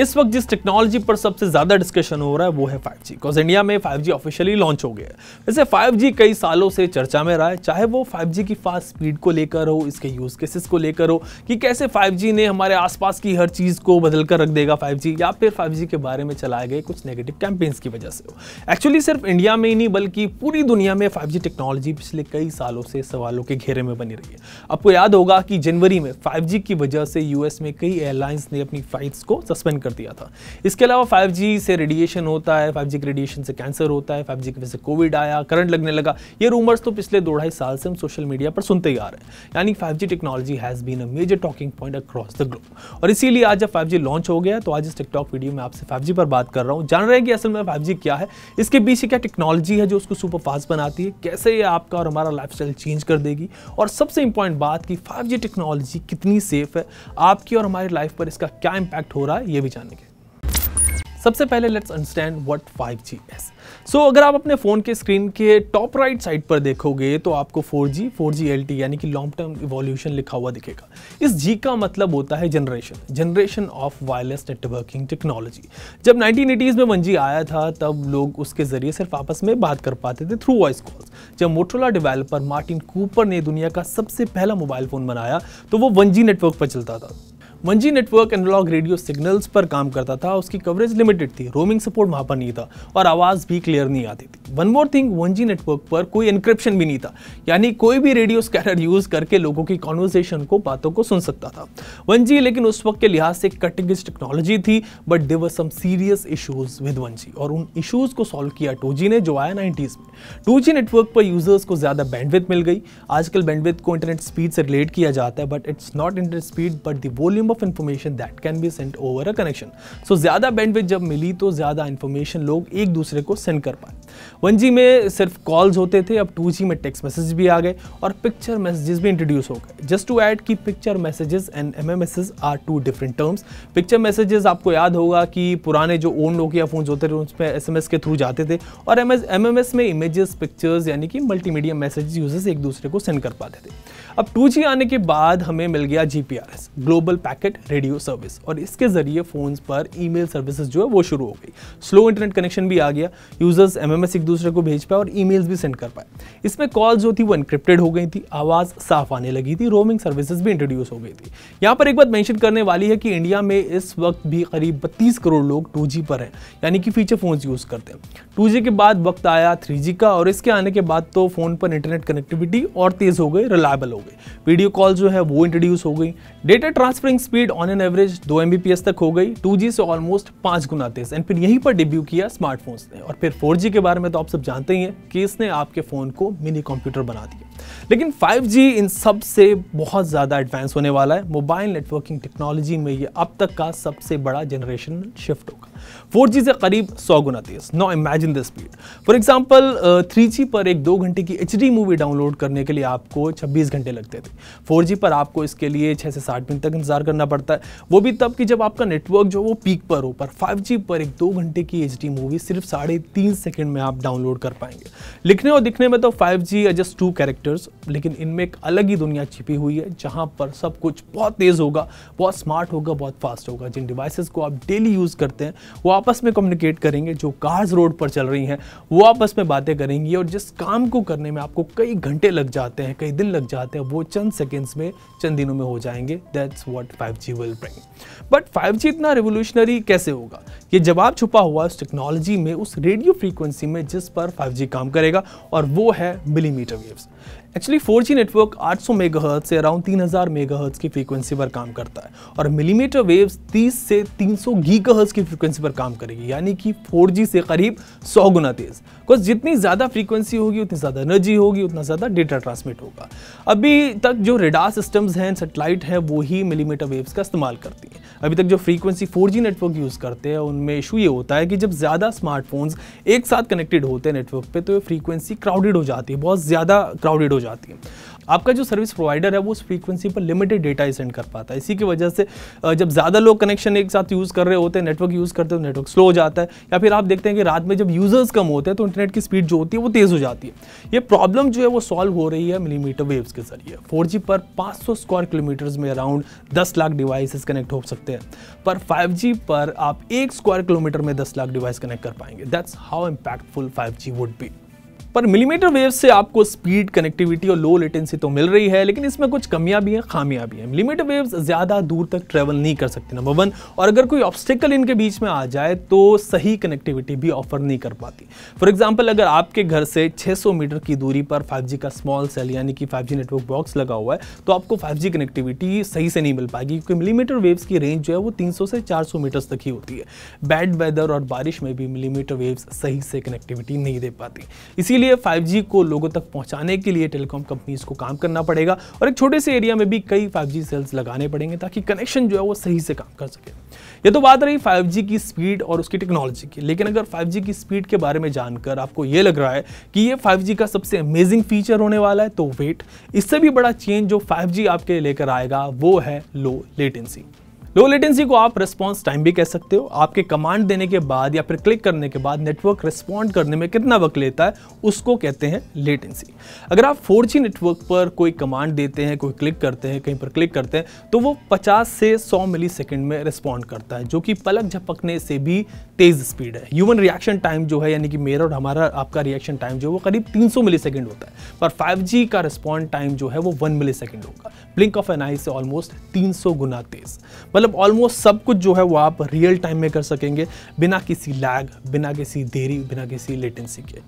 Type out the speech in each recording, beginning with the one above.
इस वक्त जिस टेक्नोलॉजी पर सबसे ज़्यादा डिस्कशन हो रहा है वो है 5G बिकॉज इंडिया में 5G ऑफिशियली लॉन्च हो गया है वैसे 5G कई सालों से चर्चा में रहा है चाहे वो 5G की फास्ट स्पीड को लेकर हो इसके यूज़ केसेस को लेकर हो कि कैसे 5G ने हमारे आसपास की हर चीज़ को बदल कर रख देगा 5G या फिर 5G के बारे में चलाए गए कुछ नेगेटिव कैंपेन्स की वजह से हो एक्चुअली सिर्फ इंडिया में ही नहीं बल्कि पूरी दुनिया में जी टेक्नोलॉजी पिछले कई सालों से सवालों के घेरे में बनी रही है आपको याद होगा कि जनवरी में जी की वजह से यूएस में कई एयरलाइंस ने अपनी फ्लाइट्स को सस्पेंड कर दिया था इसके अलावा फाइव से रेडिएशन होता है फाइव के रेडिएशन से कैंसर होता है 5G की वजह से कोविड आया करंट लगने लगा ये रूमर्स तो पिछले दो ढाई साल से हम सोशल मीडिया पर सुनते ही आ रहे हैं यानी 5G technology has been a major talking point across the globe और इसीलिए आज जब 5G लॉन्च हो गया तो आज इस टिकटॉक वीडियो में आपसे 5G पर बात कर रहा हूँ जान रहे हैं कि असल में 5G क्या है इसके पीछे क्या टेक्नोलॉजी है जो उसको सुपर फास्ट बनाती है कैसे ये आपका और हमारा लाइफ चेंज कर देगी और सबसे इंपॉर्टेंट बात कि फाइव टेक्नोलॉजी कितनी सेफ है आपकी और हमारी लाइफ पर इसका क्या इंपैक्ट हो रहा है ये भी जानेंगे सबसे पहले let's understand what 5G is so अगर आप अपने फ़ोन के स्क्रीन के टॉप राइट साइड पर देखोगे तो आपको 4G 4G LTE यानी कि लॉन्ग टर्म इवोल्यूशन लिखा हुआ दिखेगा इस G का मतलब होता है generation generation of wireless networking technology जब नाइनटीन एटीज़ में 1G आया था तब लोग उसके ज़रिए सिर्फ आपस में बात कर पाते थे थ्रू वॉइस कॉल्स जब मोटोला डिवेलपर मार्टिन कूपर ने दुनिया का सबसे पहला मोबाइल फ़ोन बनाया तो वो वन नेटवर्क पर चलता था one G network analog radio signals पर काम करता था उसकी कवरेज लिमिटेड थी रोमिंग सपोर्ट वहाँ पर नहीं था और आवाज़ भी क्लियर नहीं आती थी one more thing one G network पर कोई इंक्रिप्शन भी नहीं था यानी कोई भी रेडियो स्कैनर यूज़ करके लोगों की कॉन्वर्जेशन को बातों को सुन सकता था वन जी लेकिन उस वक्त के लिहाज से कटिंग टेक्नोलॉजी थी but there were some serious issues with one G और उन इशूज़ को सॉल्व किया टू जी ने जो आया नाइन्टीज़ में टू जी नेटवर्क पर यूज़र्स को ज़्यादा बैंडविथ मिल गई आजकल बैंडविथ को इंटरनेट स्पीड से रिलेट किया जाता है but it's not internet speed but volume volume of information that can be sent over a connection so ज्यादा बैंडविथ जब मिली तो ज्यादा इंफॉर्मेशन लोग एक दूसरे को सेंड कर पाए वन में सिर्फ कॉल्स होते थे अब टू जी में टेक्स मैसेज भी आ गए और पिक्चर मैसेजेस भी इंट्रोड्यूस हो गए जस्ट टू एड की picture messages and M M S are two different terms picture messages आपको याद होगा कि पुराने जो ओल्ड नोकिया फोन होते थे उसमें एस एम एस के थ्रू जाते थे और एम एम में इमेजेस पिक्चर्स यानी कि मल्टीमीडिया मैसेज यूजर्स एक दूसरे को सेंड कर पाते थे अब 2G आने के बाद हमें मिल गया G global packet radio service और इसके ज़रिए फ़ोन्स पर ईमेल सर्विसेज जो है वो शुरू हो गई स्लो इंटरनेट कनेक्शन भी आ गया यूज़र्स एम एक दूसरे को भेज पाए और ईमेल्स भी सेंड कर पाए इसमें कॉल जो थी वो इनक्रिप्टेड हो गई थी आवाज़ साफ आने लगी थी रोमिंग सर्विसेज भी इंट्रोड्यूस हो गई थी यहाँ पर एक बात मैंशन करने वाली है कि इंडिया में इस वक्त भी करीब बत्तीस करोड़ लोग टू पर हैं यानी कि फीचर फ़ोन्स यूज़ करते हैं टू के बाद वक्त आया थ्री का और इसके आने के बाद तो फ़ोन पर इंटरनेट कनेक्टिविटी और तेज़ हो गई रिलायबल हो गए वीडियो कॉल जो है वो इंट्रोड्यूस हो गई data transferring speed on an average दो एम तक हो गई टू से ऑलमोस्ट पाँच गुना तेज एंड फिर यहीं पर डेब्यू किया स्मार्टफोन्स ने और फिर फोर के बारे में तो आप सब जानते ही हैं कि इसने आपके फ़ोन को मिनी कंप्यूटर बना दिया लेकिन 5G इन सब से बहुत ज़्यादा एडवांस होने वाला है मोबाइल नेटवर्किंग टेक्नोलॉजी में ये अब तक का सबसे बड़ा जनरेशन शिफ्ट होगा 4G से करीब 100 गुना तेज no imagine the speed for example 3G पर एक दो घंटे की एच मूवी डाउनलोड करने के लिए आपको 26 घंटे लगते थे 4G पर आपको इसके लिए 6 से 60 मिनट तक इंतजार करना पड़ता है वो भी तब कि जब आपका नेटवर्क जो वो पीक पर हो पर 5G पर एक दो घंटे की एच मूवी सिर्फ साढ़े तीन सेकेंड में आप डाउनलोड कर पाएंगे लिखने और दिखने में तो five G adjust two character sectors लेकिन इनमें एक अलग ही दुनिया छिपी हुई है जहां पर सब कुछ बहुत तेज़ होगा बहुत स्मार्ट होगा बहुत फास्ट होगा जिन डिवाइसेस को आप डेली यूज़ करते हैं वो आपस में कम्युनिकेट करेंगे जो कार्स रोड पर चल रही हैं वो आपस में बातें करेंगी और जिस काम को करने में आपको कई घंटे लग जाते हैं कई दिन लग जाते हैं वो चंद सेकेंड्स में चंद दिनों में हो जाएंगे that's what five G will bring but five इतना रिवोल्यूशनरी कैसे होगा ये जवाब छुपा हुआ उस टेक्नोलॉजी में उस रेडियो फ्रीक्वेंसी में जिस पर 5G काम करेगा और वो है millimetre waves actually 4G network 800 megahertz से अराउंड 3000 मेगाहर्ट्ज की फ्रीक्वेंसी पर काम करता है और मिलीमीटर वेव्स 30 से 300 गीगाहर्ट्ज की फ्रीक्वेंसी पर काम करेगी यानी कि 4G से करीब 100 गुना तेज बिकॉज जितनी ज़्यादा फ्रीक्वेंसी होगी उतनी ज़्यादा एनर्जी होगी उतना ज़्यादा डेटा ट्रांसमिट होगा अभी तक जो रेडार सिस्टम्स हैं सेटेलाइट हैं वो ही मिलीमीटर वेव्स का इस्तेमाल करती हैं अभी तक जो फ्रीक्वेंसी जी नेटवर्क यूज़ करते हैं उनमें इशू ये होता है कि जब ज़्यादा स्मार्टफोन्स एक साथ कनेक्टेड होते हैं नेटवर्क पर तो ये फ्रीक्वेंसी क्राउडेड हो जाती है बहुत ज़्यादा क्राउडेड हो जाती है आपका जो सर्विस प्रोवाइडर है वो उस फ्रीक्वेंसी पर लिमिटेड डेटा ही सेंड कर पाता है इसी की वजह से जब ज़्यादा लोग कनेक्शन एक साथ यूज़ कर रहे होते हैं नेटवर्क यूज़ करते हैं तो नेटवर्क स्लो हो जाता है या फिर आप देखते हैं कि रात में जब यूज़र्स कम होते हैं तो इंटरनेट की स्पीड जो होती है वो तेज़ हो जाती है ये प्रॉब्लम जो है वो सॉल्व हो रही है मिलीमीटर वेव्स के जरिए फोर पर पाँच स्क्वायर किलोमीटर्स में अराउंड दस लाख डिवाइसेस कनेक्ट हो सकते हैं पर फाइव पर आप एक स्क्वायर किलोमीटर में दस लाख डिवाइस कनेक्ट कर पाएंगे that's how impactful five would be पर मिलीमीटर वेव से आपको स्पीड कनेक्टिविटी और लो लेटेंसी तो मिल रही है लेकिन इसमें कुछ कमियां भी हैं खामियां भी हैं मिलीमीटर वेव्स ज़्यादा दूर तक ट्रैवल नहीं कर सकती नंबर वन और अगर कोई ऑब्स्टिकल इनके बीच में आ जाए तो सही कनेक्टिविटी भी ऑफर नहीं कर पाती फॉर एग्जाम्पल अगर आपके घर से छः मीटर की दूरी पर फाइव का स्मॉल सेल यानी कि फाइव नेटवर्क बॉक्स लगा हुआ है तो आपको फाइव कनेक्टिविटी सही से नहीं मिल पाएगी क्योंकि मिलीमीटर वेव्स की रेंज जो है वो तीन से चार मीटर्स तक ही होती है बैड वेदर और बारिश में भी मिलीमीटर वेव्स सही से कनेक्टिविटी नहीं दे पाती इसीलिए इसीलिए 5G को लोगों तक पहुंचाने के लिए टेलीकॉम कंपनीज को काम करना पड़ेगा और एक छोटे से एरिया में भी कई 5G सेल्स लगाने पड़ेंगे ताकि कनेक्शन जो है वो सही से काम कर सके ये तो बात रही 5G की स्पीड और उसकी टेक्नोलॉजी की लेकिन अगर 5G की स्पीड के बारे में जानकर आपको ये लग रहा है कि ये 5G का सबसे अमेजिंग फीचर होने वाला है तो वेट इससे भी बड़ा चेंज जो 5G आपके लेकर आएगा वो है लो लेटेंसी लो लेटेंसी को आप रिस्पॉन्स टाइम भी कह सकते हो आपके कमांड देने के बाद या फिर क्लिक करने के बाद नेटवर्क रिस्पॉन्ड करने में कितना वक्त लेता है उसको कहते हैं लेटेंसी अगर आप फोर नेटवर्क पर कोई कमांड देते हैं कोई क्लिक करते हैं कहीं पर क्लिक करते हैं तो वो पचास से सौ मिली सेकेंड में रिस्पॉन्ड करता है जो कि पलक झपकने से भी तेज़ स्पीड है ह्यूमन रिएक्शन टाइम जो है यानी कि मेरा और हमारा आपका रिएक्शन टाइम जो है वो करीब 300 सेकेंड होता है पर 5G का रिस्पॉन्ड टाइम जो है वो 1 सेकेंड होगा ब्लिंक ऑफ एन आई से ऑलमोस्ट 300 गुना तेज़ मतलब मतलब ऑलमोस्ट सब कुछ जो है वो आप रियल टाइम में कर सकेंगे बिना किसी लैग बिना किसी देरी बिना किसी लेटेंसी के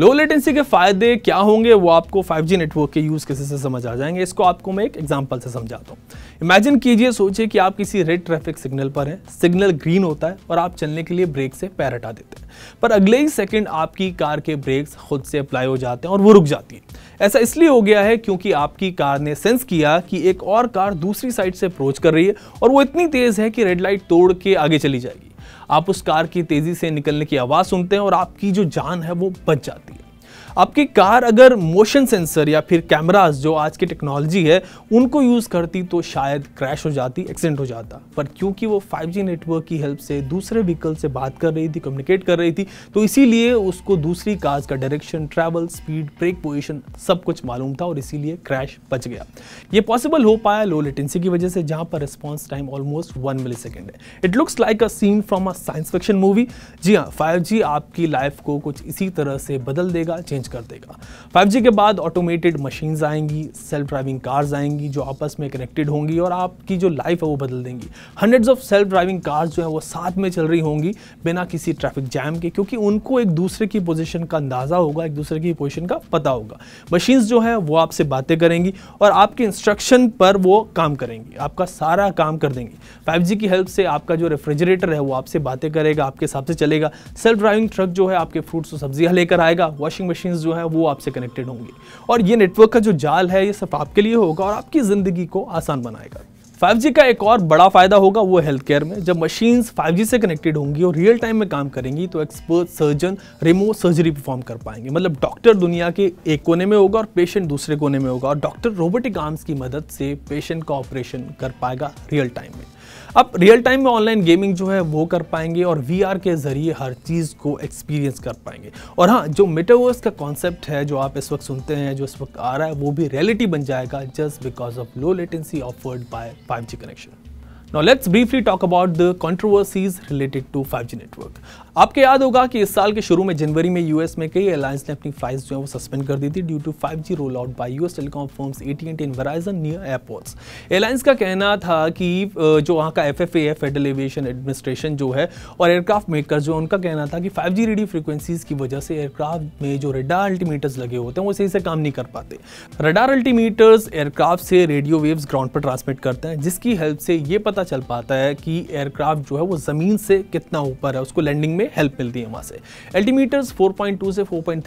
लो लेटेंसी के फायदे क्या होंगे वो आपको 5G नेटवर्क के यूज़ केसेस से समझ आ जाएंगे इसको आपको मैं एक एग्जांपल से समझाता हूँ इमेजिन कीजिए सोचिए कि आप किसी रेड ट्रैफिक सिग्नल पर हैं सिग्नल ग्रीन होता है और आप चलने के लिए ब्रेक से पैर हटा देते हैं पर अगले ही सेकंड आपकी कार के ब्रेक्स खुद से अप्लाई हो जाते हैं और वो रुक जाती है ऐसा इसलिए हो गया है क्योंकि आपकी कार ने सेंस किया कि एक और कार दूसरी साइड से अप्रोच कर रही है और वो इतनी तेज़ है कि रेड लाइट तोड़ के आगे चली जाएगी आप उस कार की तेज़ी से निकलने की आवाज़ सुनते हैं और आपकी जो जान है वो बच जाती है आपकी कार अगर मोशन सेंसर या फिर कैमराज जो आज की टेक्नोलॉजी है उनको यूज़ करती तो शायद क्रैश हो जाती एक्सीडेंट हो जाता पर क्योंकि वो 5G नेटवर्क की हेल्प से दूसरे व्हीकल से बात कर रही थी कम्युनिकेट कर रही थी तो इसीलिए उसको दूसरी कार्स का direction travel speed brake position सब कुछ मालूम था और इसीलिए क्रैश बच गया ये पॉसिबल हो पाया लो लेटेंसी की वजह से जहाँ पर response time almost one millisecond है it looks like a scene from a science fiction movie जी हाँ फाइव आपकी लाइफ को कुछ इसी तरह से बदल देगा चेंज चेंज कर देगा 5G के बाद ऑटोमेटेड मशीन्स आएंगी सेल्फ ड्राइविंग कार्स आएंगी जो आपस में कनेक्टेड होंगी और आपकी जो लाइफ है वो बदल देंगी hundreds of self driving cars जो है वो साथ में चल रही होंगी बिना किसी ट्रैफिक जैम के क्योंकि उनको एक दूसरे की पोजिशन का अंदाज़ा होगा एक दूसरे की पोजिशन का पता होगा मशीन्स जो है वो आपसे बातें करेंगी और आपके इंस्ट्रक्शन पर वो काम करेंगी आपका सारा काम कर देंगी फाइव की हेल्प से आपका जो रेफ्रिजरेटर है वो आपसे बातें करेगा आपके हिसाब से चलेगा सेल्फ ड्राइविंग ट्रक जो है आपके फ्रूट्स और सब्जियां लेकर आएगा वॉशिंग मशीन लाइंस जो है वो आपसे कनेक्टेड होंगी और ये नेटवर्क का जो जाल है ये सिर्फ आपके लिए होगा और आपकी ज़िंदगी को आसान बनाएगा 5G का एक और बड़ा फायदा होगा वो हेल्थ केयर में जब मशीन्स 5G से कनेक्टेड होंगी और रियल टाइम में काम करेंगी तो expert surgeon remote surgery perform कर पाएंगे मतलब डॉक्टर दुनिया के एक कोने में होगा और पेशेंट दूसरे कोने में होगा और डॉक्टर रोबोटिक आर्म्स की मदद से पेशेंट का ऑपरेशन कर पाएगा रियल टाइम में अब रियल टाइम में ऑनलाइन गेमिंग जो है वो कर पाएंगे और वी के ज़रिए हर चीज़ को एक्सपीरियंस कर पाएंगे और हाँ जो मेटावर्स का कॉन्सेप्ट है जो आप इस वक्त सुनते हैं जो इस वक्त आ रहा है वो भी रियलिटी बन जाएगा just because of low latency offered by five connection Now let's briefly talk about the controversies related to 5G network. आपको याद होगा कि इस साल के शुरू में जनवरी में यूएस में कई एयरलाइंस ने अपनी फ्लाइट जो है वो सस्पेंड कर दी थी due to 5G roll out by US telecom firms एटीएनटी and Verizon near airports airlines का कहना था कि जो वहाँ का एफ है फेडरल एविएशन एडमिनिस्ट्रेशन जो है और एयरक्राफ्ट मेकर जो है उनका कहना था कि फाइव जी रेडियो फ्रिक्वेंसीज की वजह से एयरक्राफ्ट में जो रेडार अल्टीमीटर्स लगे होते हैं वो सही से काम नहीं कर पाते रेडार अल्टीमीटर्स एयरक्राफ्ट से रेडियो वेव्स ग्राउंड पर ट्रांसमिट करते हैं जिसकी हेल्प से ये पता चल पाता है कि एयरक्राफ्ट जो है वो ज़मीन से कितना ऊपर है उसको लैंडिंग में हमें हेल्प मिलती है वहाँ से एल्टीमीटर्स 4.2 से 4.3 पॉइंट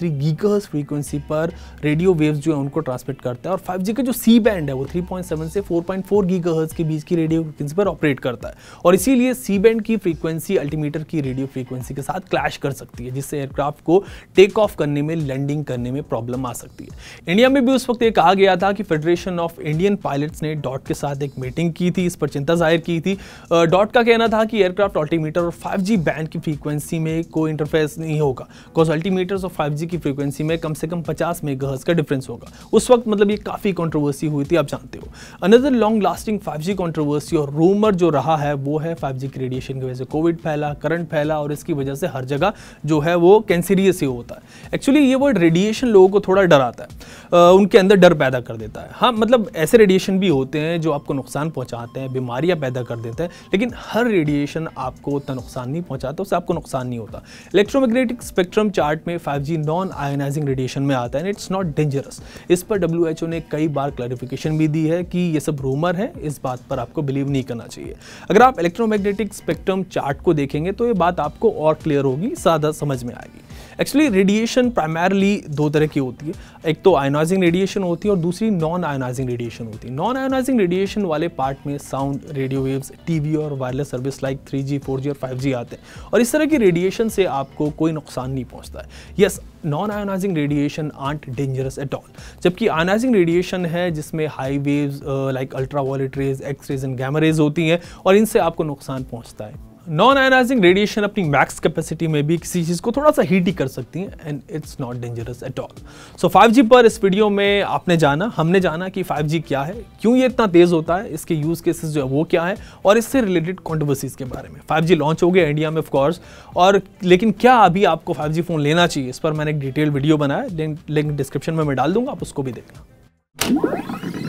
फ्रीक्वेंसी पर रेडियो वेव्स जो है उनको ट्रांसमिट करता है और 5G का जो सी बैंड है वो 3.7 से 4.4 पॉइंट के बीच की रेडियो फ्रिक्वेंसी पर ऑपरेट करता है और इसीलिए सी बैंड की फ्रीक्वेंसी अल्टीमीटर की रेडियो फ्रीक्वेंसी के साथ क्लैश कर सकती है जिससे एयरक्राफ्ट को टेक ऑफ करने में लैंडिंग करने में प्रॉब्लम आ सकती है इंडिया में भी उस वक्त ये कहा गया था कि फेडरेशन ऑफ इंडियन पायलट्स ने डॉट के साथ एक मीटिंग की थी इस पर चिंता जाहिर की थी डॉट का कहना था कि एयरक्राफ्ट अल्टीमीटर और 5G बैंड की फ्रीक्वेंसी फ्रीक्वेंसी में कोई इंटरफेस नहीं होगा बिकॉज अल्टीमीटर्स और फाइव की फ्रीक्वेंसी में कम से कम पचास मेगा का डिफरेंस होगा उस वक्त मतलब ये काफ़ी कॉन्ट्रोवर्सी हुई थी आप जानते हो another long lasting 5G controversy और रूमर जो रहा है वो है 5G की रेडिएशन की वजह से कोविड फैला करंट फैला और इसकी वजह से हर जगह जो है वो कैंसरियस ही होता है एक्चुअली ये वर्ड रेडिएशन लोगों को थोड़ा डराता है आ, उनके अंदर डर पैदा कर देता है हाँ मतलब ऐसे रेडिएशन भी होते हैं जो आपको नुकसान पहुँचाते हैं बीमारियां पैदा कर देते हैं लेकिन हर रेडिएशन आपको उतना नुकसान नहीं पहुँचाता उससे आपको नुकसान नुकसान नहीं होता इलेक्ट्रोमैग्नेटिक स्पेक्ट्रम चार्ट में 5G नॉन आयोनाइजिंग रेडिएशन में आता है एंड इट्स नॉट डेंजरस इस पर डब्ल्यू ने कई बार क्लैरिफिकेशन भी दी है कि ये सब रूमर है इस बात पर आपको बिलीव नहीं करना चाहिए अगर आप इलेक्ट्रोमैग्नेटिक स्पेक्ट्रम चार्ट को देखेंगे तो ये बात आपको और क्लियर होगी ज्यादा समझ में आएगी एक्चुअली रेडिएशन प्राइमरली दो तरह की होती है एक तो आयोनाइजिंग रेडिएशन होती है और दूसरी नॉन आयोनाइजिंग रेडिएशन होती है नॉन आयोनाइजिंग रेडिएशन वाले पार्ट में साउंड रेडियो वेव्स टीवी और wireless service like three G four G और फाइव जी आते हैं और इस तरह की रेडिएशन से आपको कोई नुकसान नहीं पहुँचता है yes non ionising radiation aren't dangerous at all जबकि आयोनाइजिंग रेडिएशन है जिसमें high waves like ultraviolet rays X rays and gamma rays होती हैं और इनसे आपको नुकसान पहुँचता है नॉन आयनाइजिंग रेडिएशन अपनी मैक्स कैपेसिटी में भी किसी चीज़ को थोड़ा सा हीट ही कर सकती हैं and it's not dangerous at all so 5G पर इस वीडियो में आपने जाना हमने जाना कि 5G क्या है क्यों ये इतना तेज़ होता है इसके यूज़ केसेस जो है वो क्या है और इससे रिलेटेड कॉन्ट्रोवर्सीज के बारे में 5G लॉन्च हो गया इंडिया में ऑफकोर्स और लेकिन क्या अभी आपको 5G फ़ोन लेना चाहिए इस पर मैंने एक डिटेल वीडियो बनाया लिंक डिस्क्रिप्शन में मैं डाल दूंगा आप उसको भी देखना